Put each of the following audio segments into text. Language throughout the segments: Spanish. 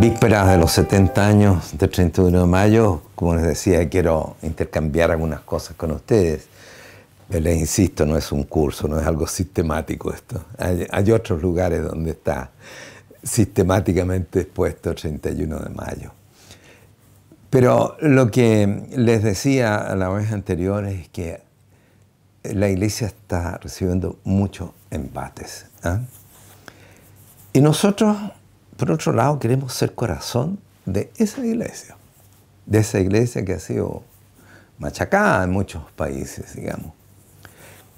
vísperas de los 70 años del 31 de mayo, como les decía, quiero intercambiar algunas cosas con ustedes. Eh, les insisto, no es un curso, no es algo sistemático esto. Hay, otros lugares donde está sistemáticamente expuesto el 31 de mayo. Pero lo que les decía a la vez anterior es que la iglesia está recibiendo muchos embates. ¿ah? Y nosotros por otro lado, queremos ser corazón de esa iglesia, de esa iglesia que ha sido machacada en muchos países, digamos,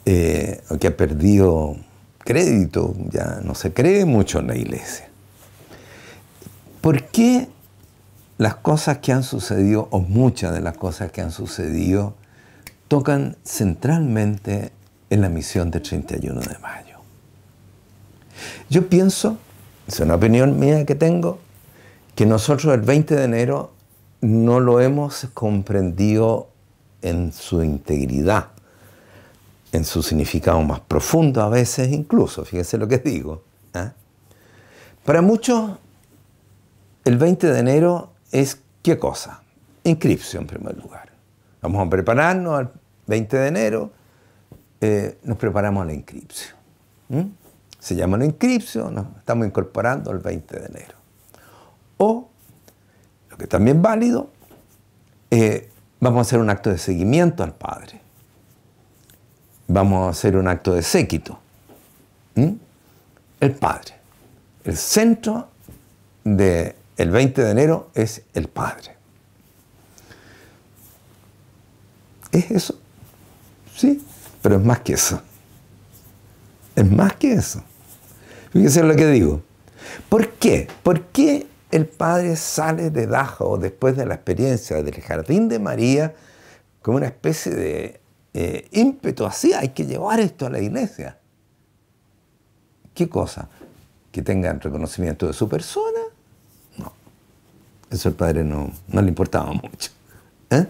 eh, que ha perdido crédito, ya no se cree mucho en la iglesia. ¿Por qué las cosas que han sucedido, o muchas de las cosas que han sucedido, tocan centralmente en la misión del 31 de mayo? Yo pienso es una opinión mía que tengo, que nosotros el 20 de enero no lo hemos comprendido en su integridad, en su significado más profundo a veces incluso, fíjese lo que digo. ¿eh? Para muchos, el 20 de enero es qué cosa? Inscripción en primer lugar. Vamos a prepararnos al 20 de enero, eh, nos preparamos a la inscripción se llama una inscripción, nos estamos incorporando el 20 de enero. O, lo que también es válido, eh, vamos a hacer un acto de seguimiento al Padre. Vamos a hacer un acto de séquito. El Padre. El centro del 20 de enero es el Padre. ¿Es eso? Sí, pero es más que eso. Es más que eso. Fíjese lo que digo. ¿Por qué? ¿Por qué el padre sale de Dajo después de la experiencia del jardín de María con una especie de eh, ímpetu así? Hay que llevar esto a la iglesia. ¿Qué cosa? ¿Que tengan reconocimiento de su persona? No. Eso al padre no, le importaba mucho. ¿Eh?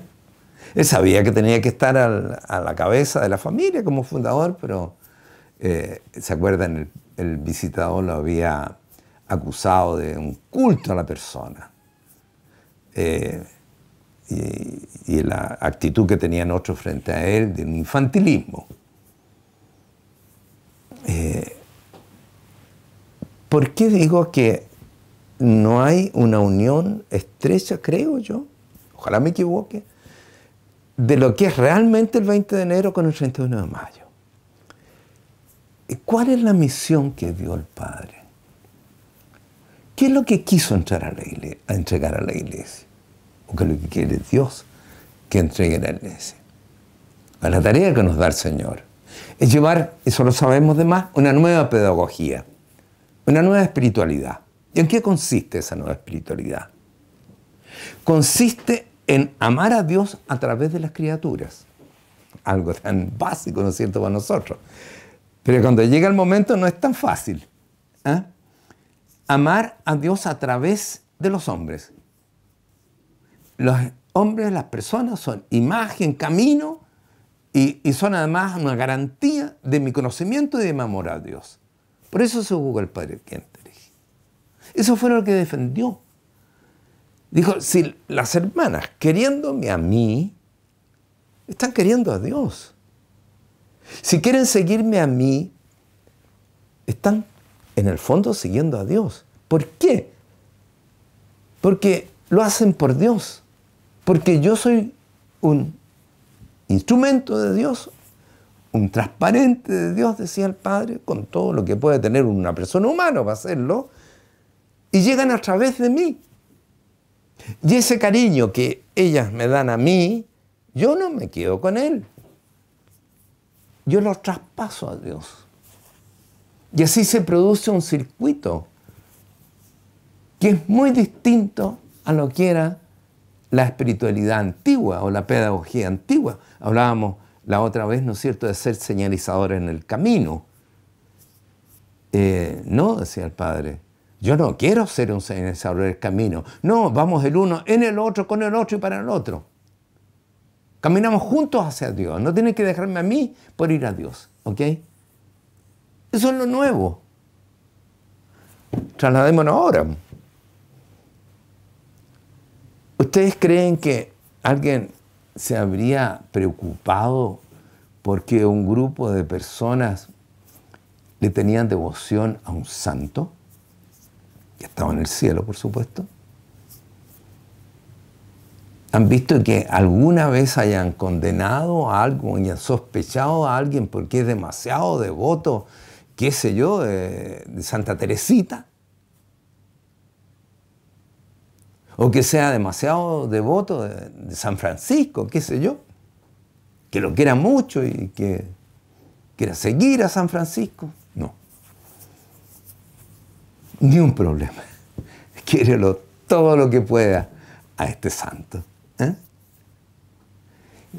Él sabía que tenía que estar a la cabeza de la familia como fundador, pero eh, se acuerdan el el visitador lo había acusado de un culto a la persona. Eh, y, la actitud que tenían otros frente a él de un infantilismo. Eh, ¿Por qué digo que no hay una unión estrecha, creo yo, ojalá me equivoque, de lo que es realmente el 20 de enero con el 31 de mayo? ¿Cuál es la misión que dio el Padre? ¿Qué es lo que quiso entregar a la iglesia? ¿O qué es lo que quiere Dios que entregue a la iglesia? la tarea que nos da el Señor. Es llevar, eso lo sabemos de más, una nueva pedagogía, una nueva espiritualidad. ¿Y en qué consiste esa nueva espiritualidad? Consiste en amar a Dios a través de las criaturas. Algo tan básico, ¿no es cierto?, para nosotros. Pero cuando llega el momento no es tan fácil. ¿eh? Amar a Dios a través de los hombres. Los hombres, las personas son imagen, camino y, son además una garantía de mi conocimiento y de mi amor a Dios. Por eso se jugó el Padre quien Eso fue lo que defendió. Dijo, si las hermanas queriéndome a mí, están queriendo a Dios. Si quieren seguirme a mí, están en el fondo siguiendo a Dios. ¿Por qué? Porque lo hacen por Dios. Porque yo soy un instrumento de Dios, un transparente de Dios, decía el Padre, con todo lo que puede tener una persona humana para hacerlo. Y llegan a través de mí. Y ese cariño que ellas me dan a mí, yo no me quedo con él yo lo traspaso a Dios. Y así se produce un circuito que es muy distinto a lo que era la espiritualidad antigua o la pedagogía antigua. Hablábamos la otra vez, ¿no es cierto?, de ser señalizador en el camino. Eh, no, decía el padre, yo no quiero ser un señalizador del camino. No, vamos el uno en el otro, con el otro y para el otro. Caminamos juntos hacia Dios. No tiene que dejarme a mí por ir a Dios. ¿Ok? Eso es lo nuevo. Trasladémonos ahora. ¿Ustedes creen que alguien se habría preocupado porque un grupo de personas le tenían devoción a un santo? Que estaba en el cielo, por supuesto han visto que alguna vez hayan condenado a algo, han sospechado a alguien porque es demasiado devoto, qué sé yo, de, Santa Teresita. O que sea demasiado devoto de, San Francisco, qué sé yo. Que lo quiera mucho y que quiera seguir a San Francisco. No. Ni un problema. Quiérelo todo lo que pueda a este santo. ¿Eh?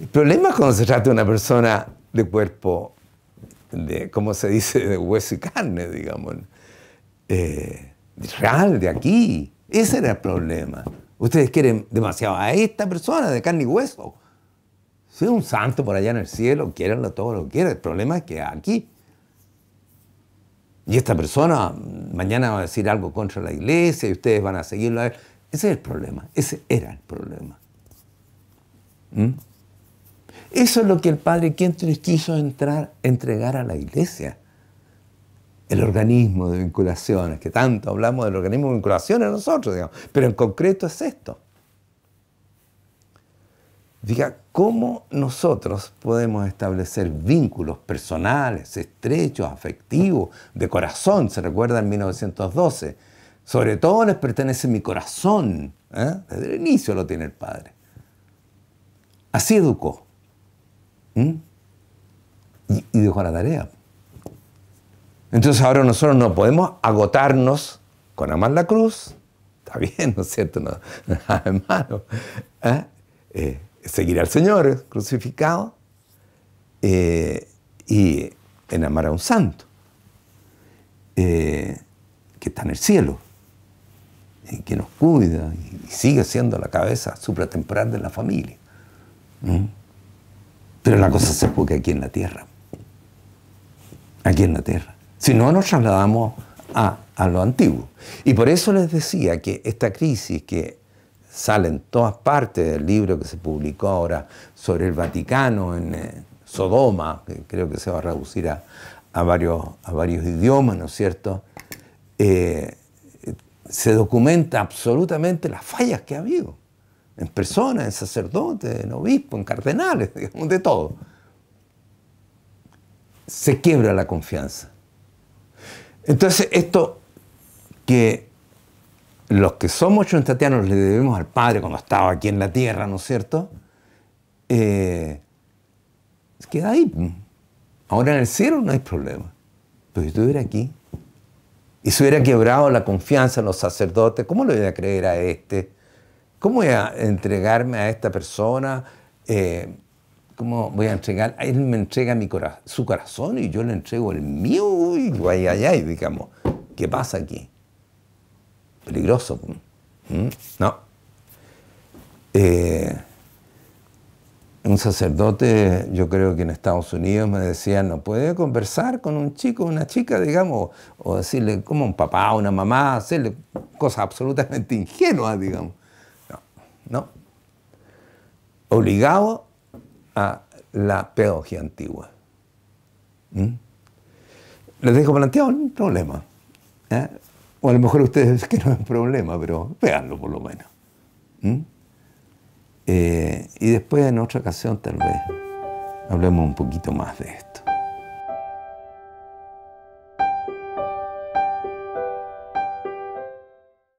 El problema es cuando se trata de una persona de cuerpo, de, cómo se dice, de hueso y carne, digamos, eh, real, de aquí. Ese era el problema. Ustedes quieren demasiado a esta persona de carne y hueso. Si es un santo por allá en el cielo, quieranlo todo lo que quieran. El problema es que aquí. Y esta persona mañana va a decir algo contra la iglesia y ustedes van a seguirlo a él. Ese es el problema. Ese era el problema. ¿Mm? Eso es lo que el padre Quinto quiso entrar, entregar a la iglesia. El organismo de vinculaciones, que tanto hablamos del organismo de vinculaciones nosotros, digamos, pero en concreto es esto. Diga, ¿cómo nosotros podemos establecer vínculos personales, estrechos, afectivos, de corazón? Se recuerda en 1912. Sobre todo les pertenece mi corazón. ¿eh? Desde el inicio lo tiene el Padre. Así educó. Y, dejó la tarea. Entonces ahora nosotros no podemos agotarnos con amar la cruz. Está bien, ¿no es cierto? No, ¿eh? Eh, seguir al Señor eh, crucificado y en amar a un santo que está en el cielo y que nos cuida y sigue siendo la cabeza supratemporal de la familia. ¿Mm? Pero la cosa se pone aquí en la tierra. Aquí en la tierra. Si no, nos trasladamos a, lo antiguo. Y por eso les decía que esta crisis que sale en todas partes del libro que se publicó ahora sobre el Vaticano en eh, Sodoma, que creo que se va a reducir a, varios, idiomas, ¿no es cierto? Eh, se documenta absolutamente las fallas que ha habido en personas, en sacerdotes, en obispos, en cardenales, digamos, de todo. Se quiebra la confianza. Entonces, esto que los que somos chontatianos le debemos al Padre cuando estaba aquí en la tierra, ¿no es cierto? Eh, queda ahí. Ahora en el cielo no hay problema. Pero si estuviera aquí y se hubiera quebrado la confianza en los sacerdotes, ¿cómo le voy a creer a este? ¿Cómo voy a entregarme a esta persona? Eh, ¿Cómo voy a entregar? Él me entrega su corazón y yo le entrego el mío. Y ay, ay, ay, digamos. ¿Qué pasa aquí? Peligroso. No. ¿Mm? Eh, un sacerdote, yo creo que en Estados Unidos me decía, no puede conversar con un chico, una chica, digamos, o decirle como un papá, una mamá, hacerle cosas absolutamente ingenuas, digamos. ¿no? Obligado a la pedagogía antigua. ¿Mm? Les dejo planteado, un problema. ¿eh? O a lo mejor ustedes que no es un problema, pero veanlo por lo menos. ¿Mm? Eh, y después en otra ocasión tal vez hablemos un poquito más de esto.